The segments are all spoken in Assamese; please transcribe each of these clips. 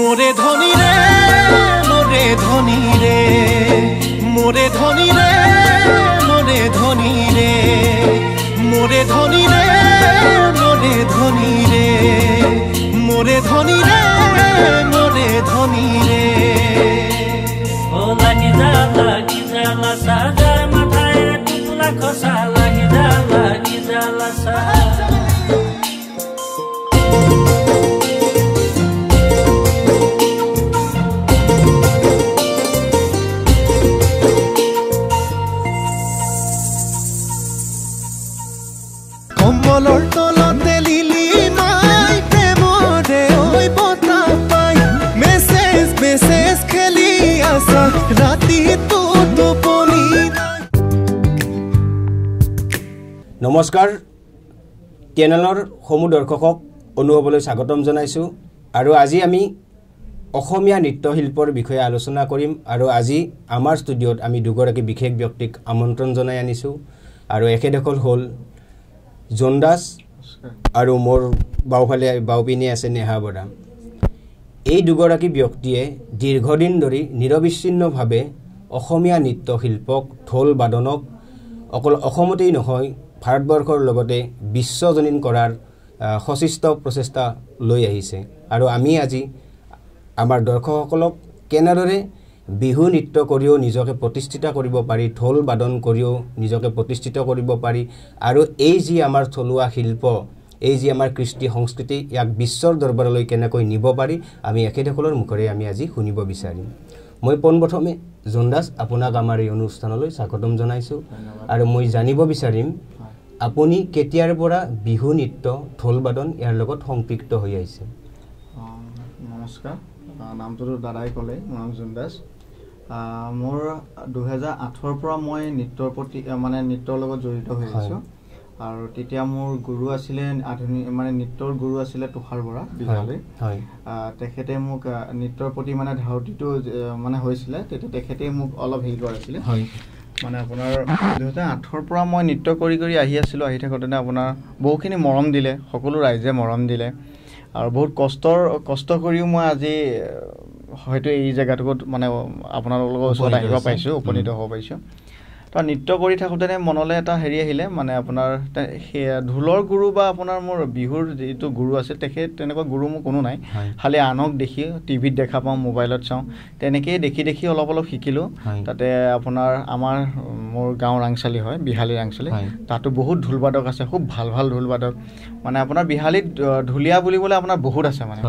মোরে ধনী রে মোরে ধনী রে মোরে ধনী রে মোরে ধনী রে মোরে ধনী রে মোরে ধনী রে মোরে ধনী রে মোরে ধনী রে লাগি জালা সাজার মাথায় টুকলা লাগি যা লাগি জালা তলৰ তলতে লিলি মাই প্ৰেমৰে ঐ বতাহ পাই মেছেজ মেছেজ খেলি আছা ৰাতি টোপনি নমস্কাৰ চেনেলৰ সমূহ দৰ্শকক অনুভৱলৈ স্বাগতম জনাইছোঁ আৰু আজি আমি অসমীয়া নৃত্যশিল্পৰ বিষয়ে আলোচনা কৰিম আৰু আজি আমাৰ ষ্টুডিঅ'ত আমি দুগৰাকী বিশেষ ব্যক্তিক আমন্ত্ৰণ জনাই আনিছোঁ আৰু এখেতসকল হ'ল জোন দাস আৰু মোৰ বাওঁফালে বাওপিনে আছে নেহা বৰা এই দুগৰাকী ব্যক্তিয়ে দীৰ্ঘদিন ধৰি নিৰবিচ্ছিন্নভাৱে অসমীয়া নৃত্যশিল্পক ঢোল বাদনক অকল অসমতেই নহয় ভাৰতবৰ্ষৰ লগতে বিশ্বজনীন কৰাৰ সচিষ্ট প্ৰচেষ্টা লৈ আহিছে আৰু আমি আজি আমাৰ দৰ্শকসকলক কেনেদৰে বিহু নৃত্য কৰিও নিজকে প্ৰতিষ্ঠিত কৰিব পাৰি ঢোল বাদন কৰিও নিজকে প্ৰতিষ্ঠিত কৰিব পাৰি আৰু এই যি আমাৰ থলুৱা শিল্প এই যি আমাৰ কৃষ্টি সংস্কৃতি ইয়াক বিশ্বৰ দৰবাৰলৈ কেনেকৈ নিব পাৰি আমি এখেতসকলৰ মুখেৰে আমি আজি শুনিব বিচাৰিম মই পোনপ্ৰথমে জোনদাস আপোনাক আমাৰ এই অনুষ্ঠানলৈ স্বাগতম জনাইছোঁ আৰু মই জানিব বিচাৰিম আপুনি কেতিয়াৰ পৰা বিহু নৃত্য ঢোল বাদন ইয়াৰ লগত সম্পৃক্ত হৈ আহিছে নমস্কাৰ নামটোতো দাদাই ক'লে মোৰ নাম জোনদাস মোৰ দুহেজাৰ আঠৰ পৰা মই নৃত্যৰ প্ৰতি মানে নৃত্যৰ লগত জড়িত হৈ আছোঁ আৰু তেতিয়া মোৰ গুৰু আছিলে আধুনিক মানে নৃত্যৰ গুৰু আছিলে তুষাৰ বৰা বিহালী তেখেতে মোক নৃত্যৰ প্ৰতি মানে ধাউতিটো মানে হৈছিলে তেতিয়া তেখেতে মোক অলপ হেৰি কৰিছিলে মানে আপোনাৰ দুহেজাৰ আঠৰ পৰা মই নৃত্য কৰি কৰি আহি আছিলোঁ আহি থাকোঁতে আপোনাৰ বহুখিনি মৰম দিলে সকলো ৰাইজে মৰম দিলে আৰু বহুত কষ্টৰ কষ্ট কৰিও মই আজি হয়তো এই জেগাটোত মানে আপোনালোকৰ ওচৰত আহিব পাইছোঁ উপনীত হ'ব পাৰিছোঁ কাৰণ নৃত্য কৰি থাকোঁতেনে মনলৈ এটা হেৰি আহিলে মানে আপোনাৰ সেয়া ঢোলৰ গুৰু বা আপোনাৰ মোৰ বিহুৰ যিটো গুৰু আছে তেখেত তেনেকুৱা গুৰু মোৰ কোনো নাই খালী আনক দেখি টিভিত দেখা পাওঁ মোবাইলত চাওঁ তেনেকেই দেখি দেখি অলপ অলপ শিকিলোঁ তাতে আপোনাৰ আমাৰ মোৰ গাঁৱৰ ৰাংচালী হয় বিহালী ৰাংচালী তাতো বহুত ঢোলবাদক আছে খুব ভাল ভাল ঢোলবাদক মানে আপোনাৰ বিহালীত ঢুলীয়া বুলিবলৈ আপোনাৰ বহুত আছে মানে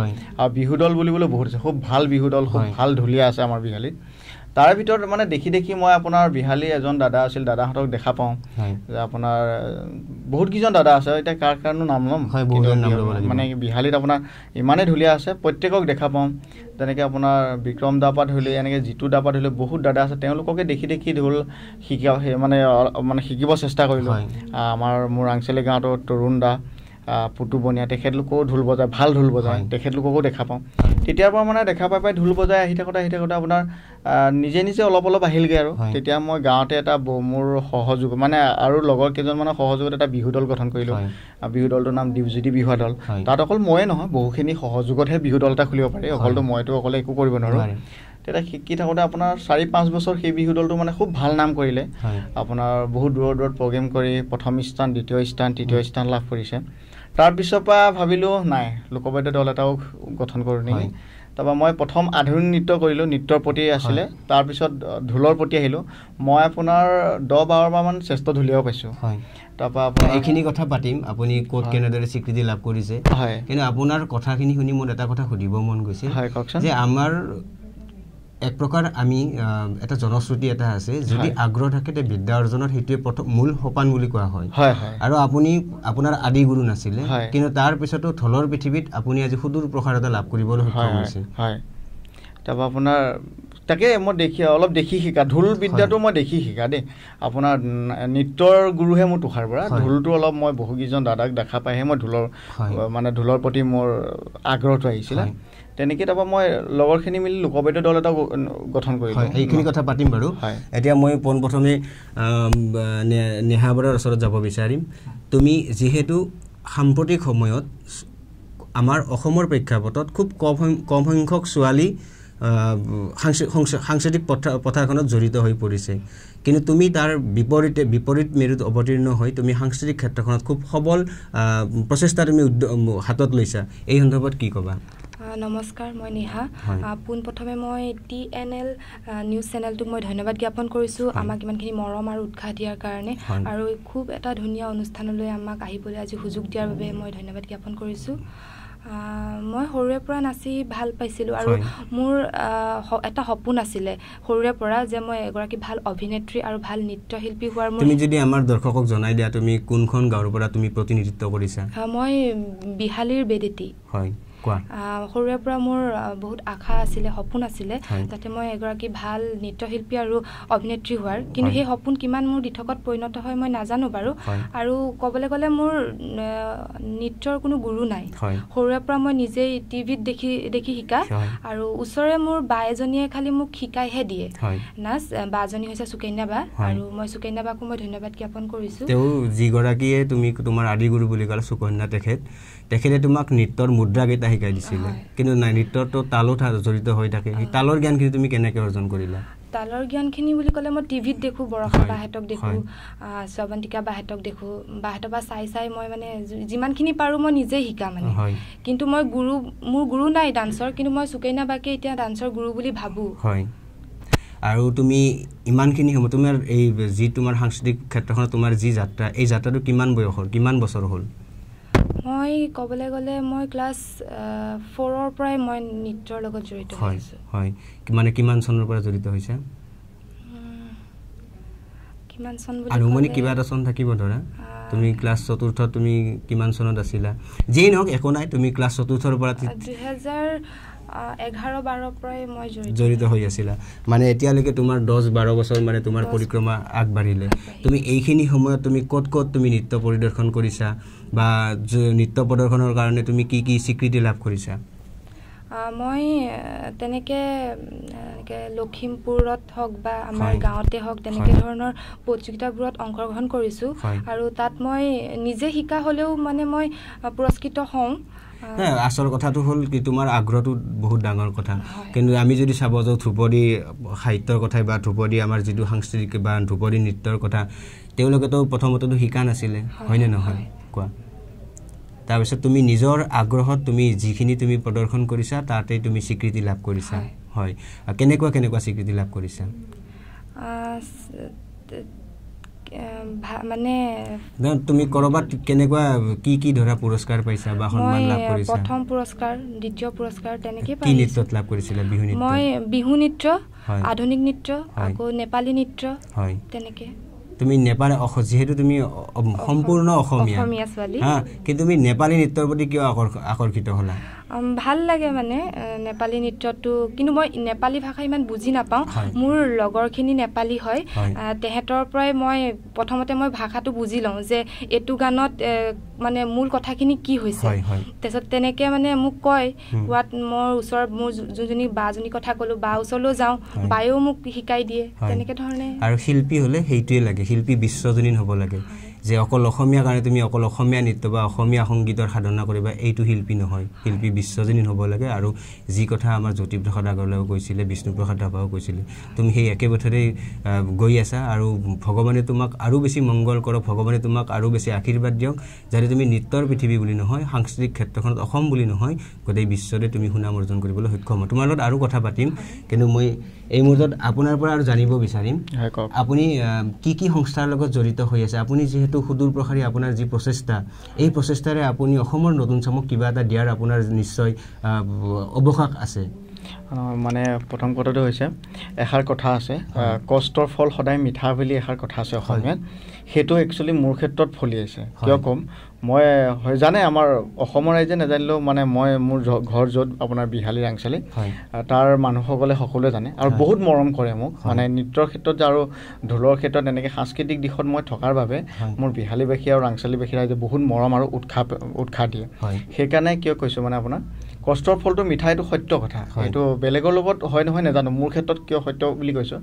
আৰু বিহু দল বুলিবলৈ বহুত আছে খুব ভাল বিহু দল খুব ভাল ঢুলীয়া আছে আমাৰ বিহালীত তাৰ ভিতৰত মানে দেখি দেখি মই আপোনাৰ বিহালী এজন দাদা আছিল দাদাহঁতক দেখা পাওঁ যে আপোনাৰ কেইজন দাদা আছে এতিয়া কাৰ কাৰণে নাম ল'ম মানে বিহালীত আপোনাৰ ইমানেই ঢুলীয়া আছে প্ৰত্যেকক দেখা পাওঁ তেনেকৈ আপোনাৰ বিক্ৰম দাপা ধৰিলে এনেকৈ জিতু দাপা ধৰিলে বহুত দাদা আছে তেওঁলোককে দেখি দেখি ঢোল শিকা মানে মানে শিকিব চেষ্টা কৰিলোঁ আমাৰ মোৰ আংচেলি গাঁৱতো তৰুণ দা পুতু বনীয়া তেখেতলোকেও ঢোল বজায় ভাল ঢোল বজায় তেখেতলোককো দেখা পাওঁ তেতিয়াৰ পৰা মানে দেখা পাই পাই ঢোল বজাই আহি থাকোঁতে আহি থাকোঁতে আপোনাৰ নিজে নিজে অলপ অলপ আহিলগৈ আৰু তেতিয়া মই গাঁৱতে এটা মোৰ সহযোগ মানে আৰু লগৰ কেইজনমানৰ সহযোগত এটা বিহু দল গঠন কৰিলোঁ বিহু দলটোৰ নাম দ্বীপজ্যোতি বিহুৱা দল তাত অকল ময়ে নহয় বহুখিনি সহযোগতহে বিহু দল এটা খুলিব পাৰি অকলতো মইতো অকলে একো কৰিব নোৱাৰোঁ তেতিয়া শিকি থাকোঁতে আপোনাৰ চাৰি পাঁচ বছৰ সেই বিহু দলটো মানে খুব ভাল নাম কৰিলে আপোনাৰ বহুত দূৰৰ দূৰত প্ৰগ্ৰেম কৰি প্ৰথম স্থান দ্বিতীয় স্থান তৃতীয় স্থান লাভ কৰিছে তাৰপিছৰ পৰা ভাবিলোঁ নাই লোকবাদ্য দল এটাও গঠন কৰোঁ নেকি তাৰপৰা মই প্ৰথম আধুনিক নৃত্য কৰিলোঁ নৃত্যৰ প্ৰতি আছিলে তাৰপিছত ঢোলৰ প্ৰতি আহিলোঁ মই আপোনাৰ দহ বাৰমাহমান শ্ৰেষ্ঠ ঢুলীয়াও পাইছোঁ হয় তাৰপৰা এইখিনি কথা পাতিম আপুনি ক'ত কেনেদৰে স্বীকৃতি লাভ কৰিছে হয় কিন্তু আপোনাৰ কথাখিনি শুনি মোৰ এটা কথা সুধিব মন গৈছে হয় কওকচোন যে আমাৰ এক প্ৰকাৰ আমি এটা জনশ্ৰুতি এটা আছে যদি আগ্ৰহ থাকে তে বিদ্যা অৰ্জনত সেইটোৱে প্ৰথম মূল সোপান বুলি কোৱা হয় আৰু আপুনি আপোনাৰ আদি গুৰু নাছিলে কিন্তু তাৰ পিছতো থলৰ পৃথিৱীত আপুনি আজি সুদূৰ প্ৰসাৰ লাভ কৰিবলৈ সক্ষম হৈছে তাৰপৰা আপোনাৰ তাকে মই দেখি অলপ দেখি শিকা ঢোল বিদ্যাটো মই দেখি শিকা দেই আপোনাৰ নৃত্যৰ গুৰুহে মোৰ তুষাৰ পৰা ঢোলটো অলপ মই বহুকেইজন দাদাক দেখা পাইহে মই ঢোলৰ মানে ঢোলৰ প্ৰতি মোৰ আগ্ৰহটো আহিছিলে তেনেকে তাৰপৰা মই লগৰখিনি মিলি লোকবাদ্য দল এটা গঠন কৰিলোঁ সেইখিনি কথা পাতিম বাৰু হয় এতিয়া মই পোনপ্ৰথমে নেহাবৰৰ ওচৰত যাব বিচাৰিম তুমি যিহেতু সাম্প্ৰতিক সময়ত আমাৰ অসমৰ প্ৰেক্ষাপটত খুব কম কম সংখ্যক ছোৱালী সাংস্কৃতিক পথাৰ পথাৰখনত জড়িত হৈ পৰিছে কিন্তু তুমি তাৰ বিপৰীতে বিপৰীত মেৰুত অৱতীৰ্ণ হৈ তুমি সাংস্কৃতিক ক্ষেত্ৰখনত খুব সবল প্ৰচেষ্টা তুমি হাতত লৈছা এই সন্দৰ্ভত কি ক'বা নমস্কাৰ মই নিহা পোনপ্ৰথমে মই টি এন এল নিউজ চেনেলটোক মই ধন্যবাদ জ্ঞাপন কৰিছোঁ আমাক ইমানখিনি মৰম আৰু উৎসাহ দিয়াৰ কাৰণে আৰু খুব এটা ধুনীয়া অনুষ্ঠানলৈ আমাক আহিবলৈ আজি সুযোগ দিয়াৰ বাবে মই ধন্যবাদ জ্ঞাপন কৰিছোঁ মই সৰুৰে পৰা নাচি ভাল পাইছিলোঁ আৰু মোৰ এটা সপোন আছিলে সৰুৰে পৰা যে মই এগৰাকী ভাল অভিনেত্ৰী আৰু ভাল নৃত্যশিল্পী হোৱাৰ মই যদি আমাৰ দৰ্শকক জনাই দিয়া তুমি কোনখন গাঁৱৰ পৰা তুমি প্ৰতিনিধিত্ব কৰিছা মই বিহালীৰ বেদেতি হয় সৰুৰে পৰা মোৰ বহুত আশা আছিলে সপোন আছিলে যাতে মই এগৰাকী ভাল নৃত্যশিল্পী আৰু অভিনেত্ৰী হোৱাৰ কিন্তু সেই সপোন কিমান মোৰ দিঠকত পৰিণত হয় মই নাজানো বাৰু আৰু ক'বলৈ গ'লে মোৰ নৃত্যৰ কোনো গুৰু নাই সৰুৰে পৰা মই নিজেই টিভিত দেখি দেখি শিকা আৰু ওচৰৰে মোৰ বা এজনীয়ে খালি মোক শিকাইহে দিয়ে নাচ বাজনী হৈছে সুকন্যা বা আৰু মই সুকন্যা বাকো মই ধন্যবাদ জ্ঞাপন কৰিছোঁ তেওঁ যিগৰাকীয়ে তুমি তোমাৰ আদিগুৰু বুলি ক'লে সুকন্যা তেখেত তেখেতে তোমাক নৃত্যৰ মুদ্ৰাকেইটা শিকাই দিছিলে কিন্তু নাই নৃত্যটো তালো জড়িত হৈ থাকে সেই তালৰ জ্ঞানখিনি তুমি কেনেকৈ অৰ্জন কৰিলা তালৰ জ্ঞানখিনি বুলি ক'লে মই টিভিত দেখোঁ বৰষা বাহঁতক দেখোঁ শ্ৰৱন্তিকা বাহঁতক দেখোঁ বাহঁতৰ পৰা চাই চাই মই মানে যিমানখিনি পাৰোঁ মই নিজেই শিকা মানে কিন্তু মই গুৰু মোৰ গুৰু নাই ডান্সৰ কিন্তু মই চুকেনা বাকে এতিয়া ডান্সৰ গুৰু বুলি ভাবোঁ হয় আৰু তুমি ইমানখিনি সময় তোমাৰ এই যি তোমাৰ সাংস্কৃতিক ক্ষেত্ৰখনত তোমাৰ যি যাত্ৰা এই যাত্ৰাটো কিমান বয়সৰ কিমান বছৰ হ'ল মই ক'বলৈ গ'লে মই ক্লাছ ফ'ৰৰ পৰাই মই নৃত্যৰ লগত জড়িত হয় মানে কিমান চনৰ পৰা জড়িত হৈছে আৰু মানে কিবা এটা চন থাকিব ধৰা তুমি ক্লাছ চতুৰ্থত তুমি কিমান চনত আছিলা যি নহওক একো নাই তুমি ক্লাছ চতুৰ্থৰ পৰা এঘাৰ বাৰৰ পৰাই মই জড়িত হৈ আছিলা মানে এতিয়ালৈকে তোমাৰ দহ বাৰ বছৰ মানে তোমাৰ পৰিক্ৰমা আগবাঢ়িলে তুমি এইখিনি সময়ত তুমি ক'ত ক'ত তুমি নৃত্য পৰিদৰ্শন কৰিছা বা নৃত্য প্ৰদৰ্শনৰ কাৰণে তুমি কি কি স্বীকৃতি লাভ কৰিছা মই তেনেকৈ লখিমপুৰত হওক বা আমাৰ গাঁৱতে হওক তেনেকৈ ধৰণৰ প্ৰতিযোগিতাবোৰত অংশগ্ৰহণ কৰিছোঁ আৰু তাত মই নিজে শিকা হ'লেও মানে মই পুৰস্কৃত হওঁ আচল কথাটো হ'ল কি তোমাৰ আগ্ৰহটো বহুত ডাঙৰ কথা কিন্তু আমি যদি চাব যাওঁ ধ্ৰুপদী সাহিত্যৰ কথাই বা ধ্ৰুপদী আমাৰ যিটো সাংস্কৃতিক বা ধ্ৰুপদী নৃত্যৰ কথা তেওঁলোকেতো প্ৰথমতেতো শিকা নাছিলে হয়নে নহয় এনেকুৱা তাৰপিছত তুমি নিজৰ আগ্ৰহত তুমি যিখিনি তুমি প্ৰদৰ্শন কৰিছা তাতে তুমি স্বীকৃতি লাভ কৰিছা হয় কেনেকুৱা কেনেকুৱা স্বীকৃতি লাভ কৰিছা তুমি ক'ৰবাত কেনেকুৱা কি কি ধৰা পুৰস্কাৰ পাইছা বা প্ৰথম পুৰস্কাৰ দ্বিতীয় পুৰস্কাৰ তেনেকে নৃত্যত লাভ কৰিছিলা বিহু নৃত্য মই বিহু নৃত্য আধুনিক নৃত্য আকৌ নেপালী নৃত্য হয় তেনেকে তুমি নেপালী অস যিহেতু তুমি সম্পূৰ্ণ অসমীয়া হা কিন্তু তুমি নেপালী নৃত্যৰ প্ৰতি কিয় আকৰ্ষিত হ'লা ভাল লাগে মানে নেপালী নৃত্যটো কিন্তু মই নেপালী ভাষা ইমান বুজি নাপাওঁ মোৰ লগৰখিনি নেপালী হয় তেহেঁতৰ পৰাই মই প্ৰথমতে মই ভাষাটো বুজি লওঁ যে এইটো গানত মানে মূল কথাখিনি কি হৈছে তাৰপিছত তেনেকৈ মানে মোক কয় কোৱাত মোৰ ওচৰত মোৰ যোনজনী বাজনী কথা ক'লোঁ বা ওচৰলৈও যাওঁ বায়েও মোক শিকাই দিয়ে তেনেকৈ ধৰণে আৰু শিল্পী হ'লে সেইটোৱে লাগে শিল্পী বিশ্বজনীন হ'ব লাগে যে অকল অসমীয়া কাৰণে তুমি অকল অসমীয়া নৃত্য বা অসমীয়া সংগীতৰ সাধনা কৰিবা এইটো শিল্পী নহয় শিল্পী বিশ্বজনীন হ'ব লাগে আৰু যি কথা আমাৰ জ্যোতিপ্ৰসাদ আগৰৱালেও কৈছিলে বিষ্ণুপ্ৰসাদ ধাবাও কৈছিলে তুমি সেই একেবথৰেই গৈ আছা আৰু ভগৱানে তোমাক আৰু বেছি মংগল কৰক ভগৱানে তোমাক আৰু বেছি আশীৰ্বাদ দিয়ক যাতে তুমি নৃত্যৰ পৃথিৱী বুলি নহয় সাংস্কৃতিক ক্ষেত্ৰখনত অসম বুলি নহয় গোটেই বিশ্বতে তুমি সুনাম অৰ্জন কৰিবলৈ সক্ষম হয় তোমাৰ লগত আৰু কথা পাতিম কিন্তু মই এই মুহূৰ্তত আপোনাৰ পৰা আৰু জানিব বিচাৰিম আপুনি কি কি সংস্থাৰ লগত জড়িত হৈ আছে আপুনি যিহেতু সুদূৰ প্ৰসাৰী আপোনাৰ যি প্ৰচেষ্টা এই প্ৰচেষ্টাৰে আপুনি অসমৰ নতুন চামক কিবা এটা দিয়াৰ আপোনাৰ নিশ্চয় অৱকাশ আছে মানে প্ৰথম কথাটো হৈছে এষাৰ কথা আছে কষ্টৰ ফল সদায় মিঠা বুলি এষাৰ কথা আছে অসমীয়াত সেইটো একচুৱেলি মোৰ ক্ষেত্ৰত ফলি আছে কিয় ক'ম মই জানে আমাৰ অসমৰ ৰাইজে নাজানিলেও মানে মই মোৰ ঘৰ য'ত আপোনাৰ বিহালী ৰাংচালী তাৰ মানুহসকলে সকলোৱে জানে আৰু বহুত মৰম কৰে মোক মানে নৃত্যৰ ক্ষেত্ৰত আৰু ঢোলৰ ক্ষেত্ৰত এনেকৈ সাংস্কৃতিক দিশত মই থকাৰ বাবে মোৰ বিহালীবাসী আৰু ৰাংচালীবাসী ৰাইজে বহুত মৰম আৰু উৎসাহ উৎসাহ দিয়ে সেইকাৰণে কিয় কৈছোঁ মানে আপোনাৰ কষ্টৰ ফলটো মিঠাইটো সত্য কথা সেইটো বেলেগৰ লগত হয় নহয় নাজানো মোৰ ক্ষেত্ৰত কিয় সত্য বুলি কৈছোঁ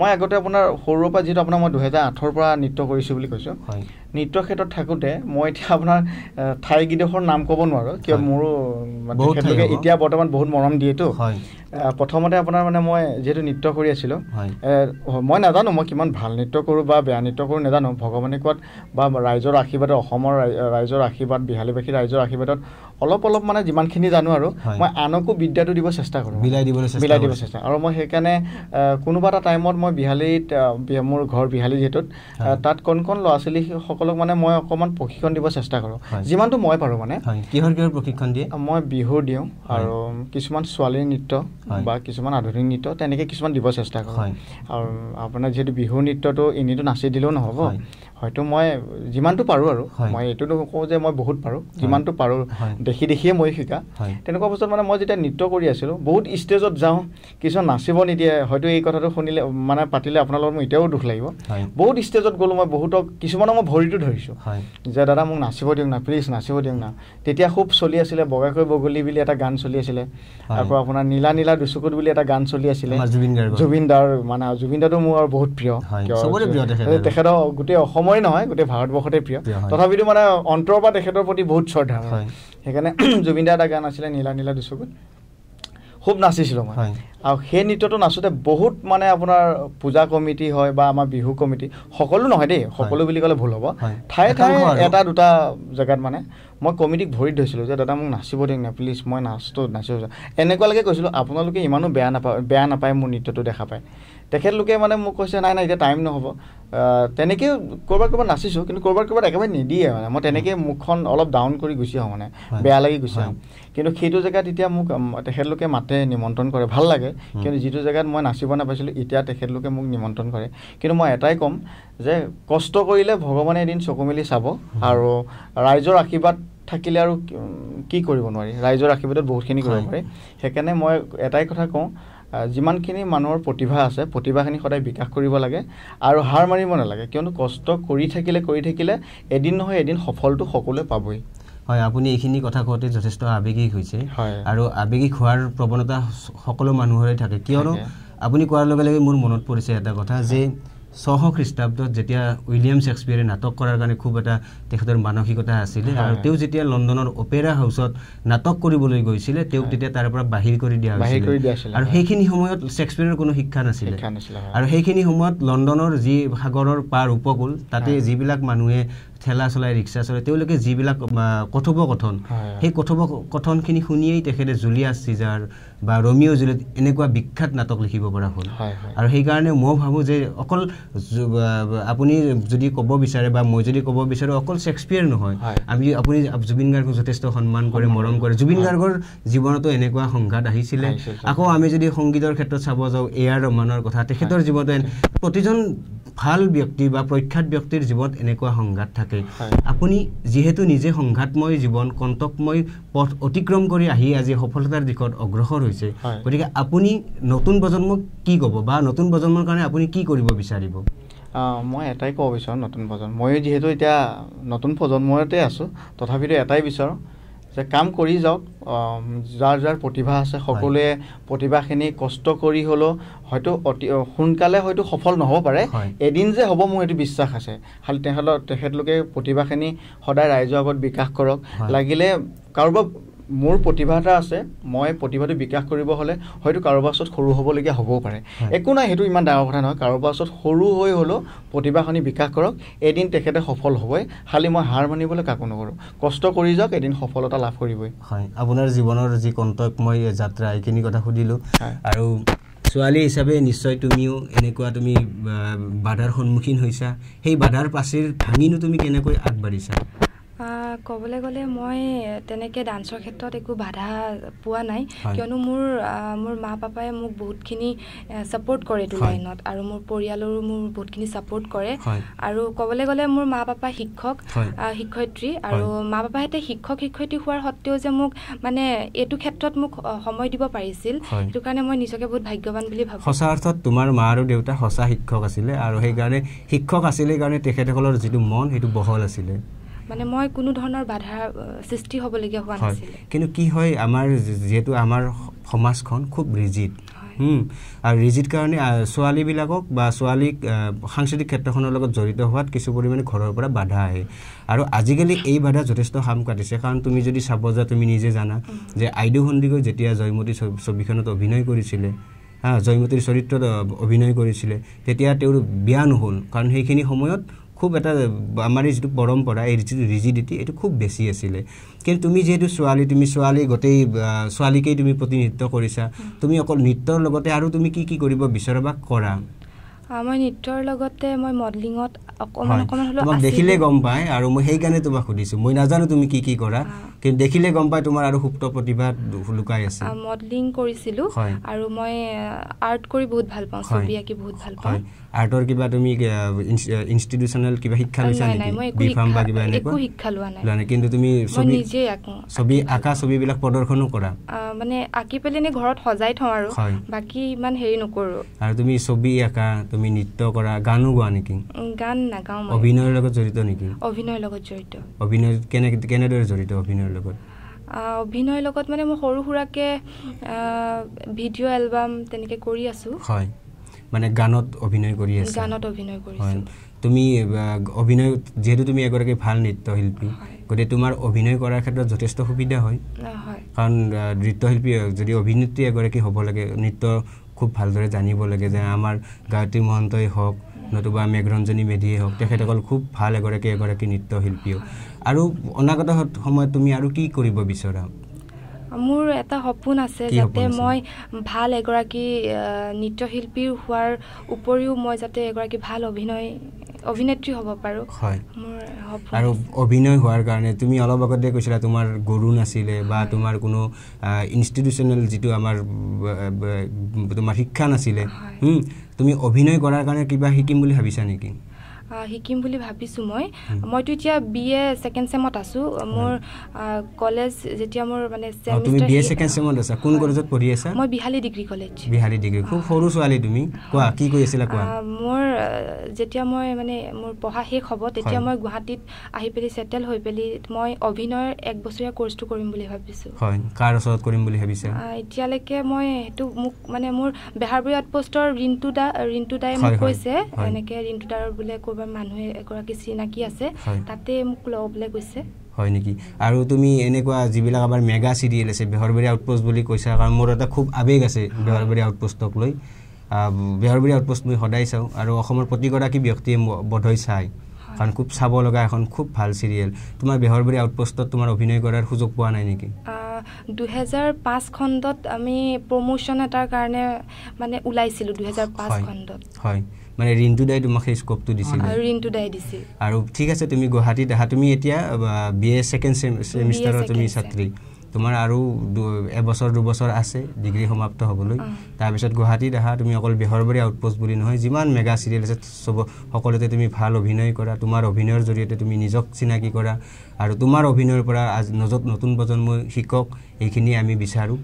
মই আগতে আপোনাৰ সৰুৰ পৰা যিহেতু আপোনাৰ মই দুহেজাৰ আঠৰ পৰা নৃত্য কৰিছোঁ বুলি কৈছোঁ নৃত্যৰ ক্ষেত্ৰত থাকোঁতে মই এতিয়া আপোনাৰ ঠাইকেইডোখৰ নাম ক'ব নোৱাৰোঁ কিয় মোৰো তেখেতলোকে এতিয়া বৰ্তমান বহুত মৰম দিয়েতো প্ৰথমতে আপোনাৰ মানে মই যিহেতু নৃত্য কৰি আছিলোঁ মই নাজানো মই কিমান ভাল নৃত্য কৰোঁ বা বেয়া নৃত্য কৰোঁ নাজানো ভগৱানে কোৱাত বা ৰাইজৰ আশীৰ্বাদ অসমৰ ৰাইজৰ আশীৰ্বাদ বিহালীবাসী ৰাইজৰ আশীৰ্বাদত অলপ অলপ মানে যিমানখিনি জানো আৰু মই আনকো বিদ্যাটো দিব চেষ্টা কৰোঁ মিলাই দিব চেষ্টা আৰু মই সেইকাৰণে কোনোবা এটা টাইমত মই মই বিহালীত মোৰ ঘৰ বিহালী যিহেতু তাত কণ কণ ল'ৰা ছোৱালীসকলক মানে মই অকণমান প্ৰশিক্ষণ দিব চেষ্টা কৰোঁ যিমানটো মই পাৰোঁ মানে কিহৰ কিহৰ প্ৰশিক্ষণ দিয়ে মই বিহু দিওঁ আৰু কিছুমান ছোৱালীৰ নৃত্য বা কিছুমান আধুনিক নৃত্য তেনেকৈ কিছুমান দিব চেষ্টা কৰোঁ আৰু আপোনাৰ যিহেতু বিহুৰ নৃত্যটো এনেইতো নাচি দিলেও নহ'ব হয়তো মই যিমানটো পাৰোঁ আৰু মই এইটো নকওঁ যে মই বহুত পাৰোঁ যিমানটো পাৰোঁ দেখি দেখিয়ে মই শিকা তেনেকুৱা অৱস্থাত মানে মই যেতিয়া নৃত্য কৰি আছিলোঁ বহুত ষ্টেজত যাওঁ কিছুমান নাচিব নিদিয়ে হয়তো এই কথাটো শুনিলে মানে পাতিলে আপোনালোকৰ মোৰ এতিয়াও দুখ লাগিব বহুত ষ্টেজত গ'লোঁ মই বহুতক কিছুমানক মই ভৰিটো ধৰিছোঁ যে দাদা মোক নাচিব দিয়ক না প্লিজ নাচিব দিওঁ না তেতিয়া খুব চলি আছিলে বগাকৈ বগলী বুলি এটা গান চলি আছিলে আকৌ আপোনাৰ নীলা নীলা দুচুকুত বুলি এটা গান চলি আছিলে জুবিন দাৰ মানে জুবিন দাৰটো মোৰ আৰু বহুত প্ৰিয় তেখেতৰ গোটেই অসম অসমৰে নহয় গোটেই ভাৰতবৰ্ষতে প্ৰিয় তথাপিতো মানে অন্তৰৰ পৰা তেখেতৰ প্ৰতি বহুত শ্ৰদ্ধা হয় সেইকাৰণে জুবিনদাৰ এটা গান আছিলে নীলা নীলা দুচকুত খুব নাচিছিলোঁ মই আৰু সেই নৃত্যটো নাচোতে বহুত মানে আপোনাৰ পূজা কমিটি হয় বা আমাৰ বিহু কমিটি সকলো নহয় দেই সকলো বুলি ক'লে ভুল হ'ব ঠায়ে ঠায়ে এটা দুটা জেগাত মানে মই কমিটিক ভৰিত ধৰিছিলোঁ যে দাদা মোক নাচিব দিয়ক নাই প্লিজ মই নাচটো নাচিব এনেকুৱালৈকে কৈছিলোঁ আপোনালোকে ইমানো বেয়া নাপায় বেয়া নাপায় মোৰ নৃত্যটো দেখা পায় তেখেতলোকে মানে মোক কৈছে নাই নাই এতিয়া টাইম নহ'ব তেনেকৈ ক'ৰবাত ক'ৰবাত নাচিছোঁ কিন্তু ক'ৰবাত ক'ৰবাত একেবাৰে নিদিয়ে মানে মই তেনেকৈ মুখখন অলপ ডাউন কৰি গুচি আহোঁ মানে বেয়া লাগি গুচি আহোঁ কিন্তু সেইটো জেগাত এতিয়া মোক তেখেতলোকে মাতে নিমন্ত্ৰণ কৰে ভাল লাগে কিন্তু যিটো জেগাত মই নাচিব নাপাইছিলোঁ এতিয়া তেখেতলোকে মোক নিমন্ত্ৰণ কৰে কিন্তু মই এটাই ক'ম যে কষ্ট কৰিলে ভগৱানে এদিন চকু মেলি চাব আৰু ৰাইজৰ আশীৰ্বাদ থাকিলে আৰু কি কৰিব নোৱাৰি ৰাইজৰ আশীৰ্বাদত বহুতখিনি কৰিব পাৰি সেইকাৰণে মই এটাই কথা কওঁ যিমানখিনি মানুহৰ প্ৰতিভা আছে প্ৰতিভাখিনি সদায় বিকাশ কৰিব লাগে আৰু হাৰ মাৰিব নালাগে কিয়নো কষ্ট কৰি থাকিলে কৰি থাকিলে এদিন নহয় এদিন সফলটো সকলোৱে পাবই হয় আপুনি এইখিনি কথা কওঁতে যথেষ্ট আৱেগিক হৈছে হয় আৰু আৱেগিক হোৱাৰ প্ৰৱণতা সকলো মানুহৰে থাকে কিয়নো আপুনি কোৱাৰ লগে লগে মোৰ মনত পৰিছে এটা কথা যে ছশ খ্ৰীষ্টাব্দত যেতিয়া উইলিয়াম শ্বেক্সপিয়ৰে নাটক কৰাৰ কাৰণে খুব এটা তেখেতৰ মানসিকতা আছিলে আৰু তেওঁ যেতিয়া লণ্ডনৰ অপেৰা হাউচত নাটক কৰিবলৈ গৈছিলে তেওঁক তেতিয়া তাৰ পৰা বাহিৰ কৰি দিয়া হৈছিল আৰু সেইখিনি সময়ত শ্বেক্সপিয়াৰৰ কোনো শিক্ষা নাছিলে আৰু সেইখিনি সময়ত লণ্ডনৰ যি সাগৰৰ পাৰ উপকূল তাতে যিবিলাক মানুহে ঠেলা চলাই ৰিক্সা চলাই তেওঁলোকে যিবিলাক কথোপকথন সেই কথোপকথনখিনি শুনিয়েই তেখেতে জুলিয়াছ চিজাৰ বা ৰমিঅ' জুলিয়েট এনেকুৱা বিখ্যাত নাটক লিখিব পৰা হ'ল আৰু সেইকাৰণে মই ভাবোঁ যে অকল আপুনি যদি ক'ব বিচাৰে বা মই যদি ক'ব বিচাৰোঁ অকল শ্বেক্সপিয়াৰ নহয় আমি আপুনি জুবিন গাৰ্গক যথেষ্ট সন্মান কৰে মৰম কৰে জুবিন গাৰ্গৰ জীৱনতো এনেকুৱা সংঘাত আহিছিলে আকৌ আমি যদি সংগীতৰ ক্ষেত্ৰত চাব যাওঁ এ আৰ ৰহমানৰ কথা তেখেতৰ জীৱনত প্ৰতিজন ভাল ব্যক্তি বা প্ৰখ্যাত ব্যক্তিৰ জীৱনত এনেকুৱা সংঘাত থাকে আপুনি যিহেতু নিজে সংঘাতময় জীৱন কণ্টকময় পথ অতিক্ৰম কৰি আহি আজি সফলতাৰ দিশত অগ্ৰসৰ হৈছে গতিকে আপুনি নতুন প্ৰজন্মক কি ক'ব বা নতুন প্ৰজন্মৰ কাৰণে আপুনি কি কৰিব বিচাৰিব মই এটাই ক'ব বিচাৰোঁ নতুন প্ৰজন্ম ময়ো যিহেতু এতিয়া নতুন প্ৰজন্মতে আছোঁ তথাপিতো এটাই বিচাৰোঁ যে কাম কৰি যাওক যাৰ যাৰ প্ৰতিভা আছে সকলোৱে প্ৰতিভাখিনি কষ্ট কৰি হ'লেও হয়তো অতি সোনকালে হয়তো সফল নহ'ব পাৰে এদিন যে হ'ব মোৰ এইটো বিশ্বাস আছে খালী তেখেতৰ তেখেতলোকে প্ৰতিভাখিনি সদায় ৰাইজৰ আগত বিকাশ কৰক লাগিলে কাৰোবাৰ মোৰ প্ৰতিভা এটা আছে মই প্ৰতিভাটো বিকাশ কৰিব হ'লে হয়তো কাৰোবাৰ ওচৰত সৰু হ'বলগীয়া হ'বও পাৰে একো নাই সেইটো ইমান ডাঙৰ কথা নহয় কাৰোবাৰ ওচৰত সৰু হৈ হ'লেও প্ৰতিভাখিনি বিকাশ কৰক এদিন তেখেতে সফল হ'বই খালি মই হাৰ মানিবলৈ কাকো নকৰোঁ কষ্ট কৰি যাওক এদিন সফলতা লাভ কৰিবই হয় আপোনাৰ জীৱনৰ যি কণ্টক মই যাত্ৰা এইখিনি কথা সুধিলোঁ আৰু ছোৱালী হিচাপে নিশ্চয় তুমিও এনেকুৱা তুমি বাধাৰ সন্মুখীন হৈছা সেই বাধাৰ পাচিৰ ভাঙিনো তুমি কেনেকৈ আগবাঢ়িছা ক'বলৈ গ'লে মই তেনেকৈ ডান্সৰ ক্ষেত্ৰত একো বাধা পোৱা নাই কিয়নো মোৰ মোৰ মা পাপাই মোক বহুতখিনি ছাপৰ্ট কৰে এইটো লাইনত আৰু মোৰ পৰিয়ালৰো মোৰ বহুতখিনি ছাপৰ্ট কৰে আৰু ক'বলৈ গ'লে মোৰ মা পাপা শিক্ষক শিক্ষয়িত্ৰী আৰু মা পাপাহঁতে শিক্ষক শিক্ষয়িত্ৰী হোৱাৰ সত্বেও যে মোক মানে এইটো ক্ষেত্ৰত মোক সময় দিব পাৰিছিল সেইটো কাৰণে মই নিজকে বহুত ভাগ্যৱান বুলি ভাবোঁ সঁচা অৰ্থত তোমাৰ মা আৰু দেউতা সঁচা শিক্ষক আছিলে আৰু সেইকাৰণে শিক্ষক আছিলে কাৰণে তেখেতসকলৰ যিটো মন সেইটো বহল আছিলে মানে মই কোনো ধৰণৰ বাধা সৃষ্টি হ'বলগীয়া হোৱা নাছিল কিন্তু কি হয় আমাৰ যিহেতু আমাৰ সমাজখন খুব ৰিজিড আৰু ৰিজিড কাৰণে ছোৱালীবিলাকক বা ছোৱালীক সাংস্কৃতিক ক্ষেত্ৰখনৰ লগত জড়িত হোৱাত কিছু পৰিমাণে ঘৰৰ পৰা বাধা আহে আৰু আজিকালি এই বাধা যথেষ্ট সাম কাটিছে কাৰণ তুমি যদি চাব যোৱা তুমি নিজে জানা যে আইডু সন্দিকৈ যেতিয়া জয়মতী ছবিখনত অভিনয় কৰিছিলে হা জয়মতীৰ চৰিত্ৰত অভিনয় কৰিছিলে তেতিয়া তেওঁৰ বিয়া নহ'ল কাৰণ সেইখিনি সময়ত খুব এটা আমাৰ যিটো পৰম্পৰা এই যিটো ৰিজিডিটি এইটো খুব বেছি আছিলে কিন্তু তুমি যিহেতু ছোৱালী তুমি ছোৱালী গোটেই ছোৱালীকেই তুমি প্ৰতিনিধিত্ব কৰিছা তুমি অকল নৃত্যৰ লগতে আৰু তুমি কি কি কৰিব বিচাৰা বা কৰা মই নৃত্যৰ লগতে মই মডেলিঙত অকণমান অকণমান হ'লেও দেখিলে গম পায় আৰু মই সেইকাৰণে তোমাক সুধিছোঁ মই নাজানো তুমি কি কি কৰা দেখিলে গম পাই তোমাৰ আৰু সুপ্ত প্ৰতিভা লুকাই আছে মডেলিং কৰিছিলো আৰু মই আৰ্ট কৰি বহুত ভাল পাওঁ ছবি আঁকি বহুত ভাল পাওঁ আৰ্টৰ কিবা তুমি ইনষ্টিটিউচনেল কিবা শিক্ষা লৈছা নেকি বি ফাৰ্ম বা কিবা এনেকুৱা একো শিক্ষা লোৱা নাই লোৱা নাই কিন্তু তুমি ছবি নিজে আঁকো ছবি আঁকা ছবিবিলাক প্ৰদৰ্শনো কৰা মানে আঁকি পেলাই এনে ঘৰত সজাই থওঁ আৰু বাকী ইমান হেৰি নকৰো আৰু তুমি ছবি আঁকা তুমি নৃত্য কৰা গানো গোৱা নেকি গান নাগাওঁ অভিনয়ৰ লগত জড়িত নেকি অভিনয়ৰ লগত জড়িত অভিনয় কেনে কেনেদৰে জড়িত অভিনয়ৰ লগত অভিনয়ৰ লগত মানে মই সৰু সুৰাকে ভিডিঅ' এলবাম তেনেকে কৰি আছোঁ হয় মানে গানত অভিনয় কৰি আছে গানত অভিনয় কৰিছোঁ তুমি অভিনয় যিহেতু তুমি এগৰাকী ভাল নৃত্যশিল্পী গতিকে তোমাৰ অভিনয় কৰাৰ ক্ষেত্ৰত যথেষ্ট সুবিধা হয় কাৰণ নৃত্যশিল্পী যদি অভিনেত্ৰী এগৰাকী হ'ব লাগে নৃত্য খুব ভালদৰে জানিব লাগে যে আমাৰ গায়ত্ৰী মহন্তই হওক নতুবা মেঘৰঞ্জনী মেধিয়ে হওক তেখেতসকল খুব ভাল এগৰাকী এগৰাকী নৃত্যশিল্পীও আৰু অনাগত সময়ত তুমি আৰু কি কৰিব বিচৰা মোৰ এটা সপোন আছে যাতে মই ভাল এগৰাকী নৃত্যশিল্পী হোৱাৰ উপৰিও মই যাতে এগৰাকী ভাল অভিনয় অভিনেত্ৰী হ'ব পাৰোঁ হয় আৰু অভিনয় হোৱাৰ কাৰণে তুমি অলপ আগতে কৈছিলা তোমাৰ গৰু নাছিলে বা তোমাৰ কোনো ইনষ্টিটিউচনেল যিটো আমাৰ তোমাৰ শিক্ষা নাছিলে তুমি অভিনয় কৰাৰ কাৰণে কিবা শিকিম বুলি ভাবিছা নেকি শিকিম বুলি ভাবিছোঁ মই মইতো এতিয়া বি এ ছেকেণ্ড চেমত আছোঁ মোৰ কলেজ যেতিয়া মোৰ মানে মই Bihali degree college Bihali degree খুব সৰু ছোৱালী তুমি কোৱা কি কৈ আছিলা কোৱা মোৰ যেতিয়া মই মানে মোৰ পঢ়া শেষ হ'ব তেতিয়া মই গুৱাহাটীত আহি পেলাই ছেটেল হৈ পেলাই মই অভিনয়ৰ এক বছৰীয়া কৰ্চটো কৰিম বুলি ভাবিছোঁ হয় কাৰ ওচৰত কৰিম বুলি ভাবিছে এতিয়ালৈকে মই সেইটো মোক মানে মোৰ বেহাৰবাৰী আউটপষ্টৰ ঋণটো দা ঋণটো দায়ে মোক কৈছে এনেকৈ ঋণটো দাৰ বোলে কৰবাৰ মানুহে এগৰাকী চিনাকি আছে তাতে মোক ল'বলৈ কৈছে হয় নেকি আৰু তুমি এনেকুৱা যিবিলাক আমাৰ মেগা চিৰিয়েল আছে বেহৰবাৰী আউটপোষ্ট বুলি কৈছা কাৰণ মোৰ এটা খুব আৱেগ আছে বেহৰবাৰী আউটপোষ্টক লৈ বেহৰবাৰী আউটপোষ্ট মই সদায় চাওঁ আৰু অসমৰ প্ৰতিগৰাকী ব্যক্তিয়ে বোধহয় চায় কাৰণ খুব চাব লগা এখন খুব ভাল চিৰিয়েল তোমাৰ বেহৰবাৰী আউটপোষ্টত তোমাৰ অভিনয় কৰাৰ সুযোগ পোৱা নাই নেকি দুহেজাৰ পাঁচ খণ্ডত আমি প্ৰমোশ্যন এটাৰ কাৰণে মানে ওলাইছিলোঁ দুহেজাৰ পাঁচ খণ্ডত হয় মানে ঋণটো দাই তোমাক সেই স্কোপটো দিছিল আৰু ঠিক আছে তুমি গুৱাহাটীত আহা তুমি এতিয়া বি এ ছেকেণ্ড ছেমিষ্টাৰৰ তুমি ছাত্ৰী তোমাৰ আৰু এবছৰ দুবছৰ আছে ডিগ্ৰী সমাপ্ত হ'বলৈ তাৰপিছত গুৱাহাটীত আহা তুমি অকল বেহৰবাৰী আউটপষ্ট বুলি নহয় যিমান মেগা চিৰিয়েল আছে চব সকলোতে তুমি ভাল অভিনয় কৰা তোমাৰ অভিনয়ৰ জৰিয়তে তুমি নিজক চিনাকি কৰা আৰু তোমাৰ অভিনয়ৰ পৰা নজত নতুন প্ৰজন্মই শিকক এইখিনি আমি বিচাৰোঁ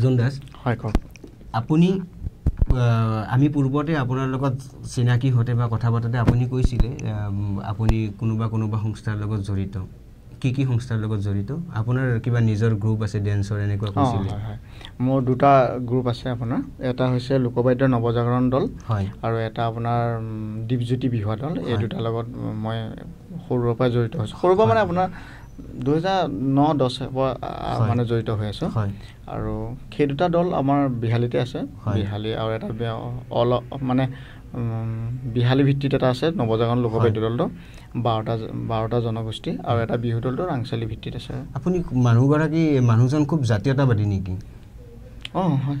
জোন দাস হয় কওক আপুনি আমি পূৰ্বতে আপোনাৰ লগত চিনাকি হওঁতে বা কথা পতাতে আপুনি কৈছিলে আপুনি কোনোবা কোনোবা সংস্থাৰ লগত জড়িত কি কি সংস্থাৰ লগত জড়িত আপোনাৰ কিবা নিজৰ গ্ৰুপ আছে ডেন্সৰ এনেকুৱা কৈছিলে মোৰ দুটা গ্ৰুপ আছে আপোনাৰ এটা হৈছে লোকবাদ্য নৱজাগৰণ দল হয় আৰু এটা আপোনাৰ দীপজ্যোতি বিহুৱা দল এই দুটাৰ লগত মই সৰুৰে পৰা জড়িত হৈছোঁ সৰুৰ পৰা মানে আপোনাৰ দুহেজাৰ ন দহ মানে জড়িত হৈ আছোঁ আৰু সেই দুটা দল আমাৰ বিহালীতে আছে বিহালী আৰু এটা অল মানে বিহালী ভিত্তিত এটা আছে নৱজাগৰণ লোকবাদ্য দলটো বাৰটা বাৰটা জনগোষ্ঠী আৰু এটা বিহু দলটো ৰাংচালী ভিত্তিত আছে আপুনি মানুহগৰাকী মানুহজন খুব জাতীয়তাবাদী নেকি অঁ হয়